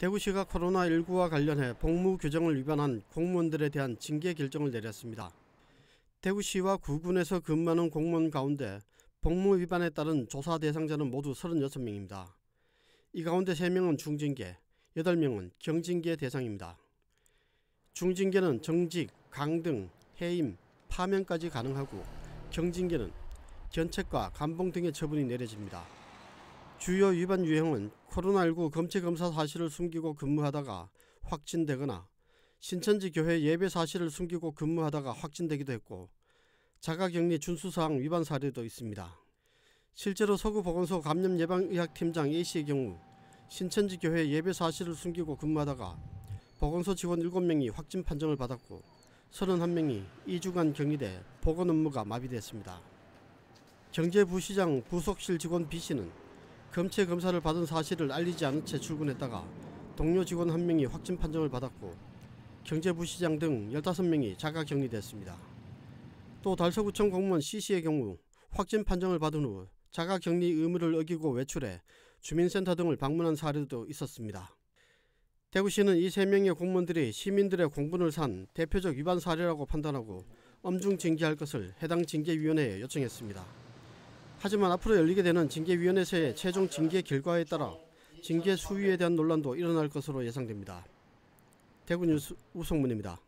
대구시가 코로나19와 관련해 복무 규정을 위반한 공무원들에 대한 징계 결정을 내렸습니다. 대구시와 구군에서 근무하는 공무원 가운데 복무 위반에 따른 조사 대상자는 모두 36명입니다. 이 가운데 3명은 중징계, 8명은 경징계 대상입니다. 중징계는 정직, 강등, 해임, 파면까지 가능하고 경징계는 견책과 감봉 등의 처분이 내려집니다. 주요 위반 유형은 코로나19 검체 검사 사실을 숨기고 근무하다가 확진되거나 신천지 교회 예배 사실을 숨기고 근무하다가 확진되기도 했고 자가격리 준수사항 위반 사례도 있습니다. 실제로 서구보건소 감염예방의학팀장 A씨의 경우 신천지 교회 예배 사실을 숨기고 근무하다가 보건소 직원 7명이 확진 판정을 받았고 31명이 2주간 격리돼 보건 업무가 마비됐습니다. 경제부시장 부속실 직원 B씨는 검체 검사를 받은 사실을 알리지 않은 채 출근했다가 동료 직원 한 명이 확진 판정을 받았고 경제부 시장 등 15명이 자가 격리됐습니다. 또 달서구청 공무원 C씨의 경우 확진 판정을 받은 후 자가 격리 의무를 어기고 외출해 주민센터 등을 방문한 사례도 있었습니다. 대구시는 이 세 명의 공무원들이 시민들의 공분을 산 대표적 위반 사례라고 판단하고 엄중 징계할 것을 해당 징계위원회에 요청했습니다. 하지만 앞으로 열리게 되는 징계위원회의 에서 최종 징계 결과에 따라 징계 수위에 대한 논란도 일어날 것으로 예상됩니다. 대구 뉴스 우성문입니다.